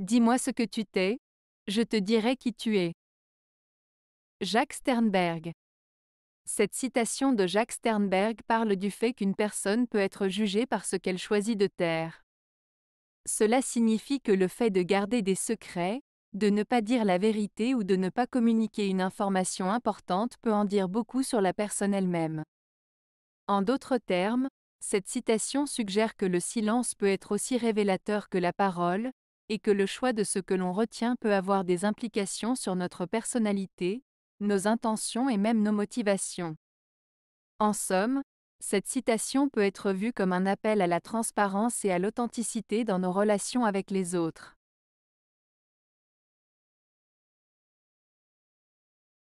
Dis-moi ce que tu t'es, je te dirai qui tu es. Jacques Sternberg. Cette citation de Jacques Sternberg parle du fait qu'une personne peut être jugée par ce qu'elle choisit de taire. Cela signifie que le fait de garder des secrets, de ne pas dire la vérité ou de ne pas communiquer une information importante peut en dire beaucoup sur la personne elle-même. En d'autres termes, cette citation suggère que le silence peut être aussi révélateur que la parole, et que le choix de ce que l'on retient peut avoir des implications sur notre personnalité, nos intentions et même nos motivations. En somme, cette citation peut être vue comme un appel à la transparence et à l'authenticité dans nos relations avec les autres.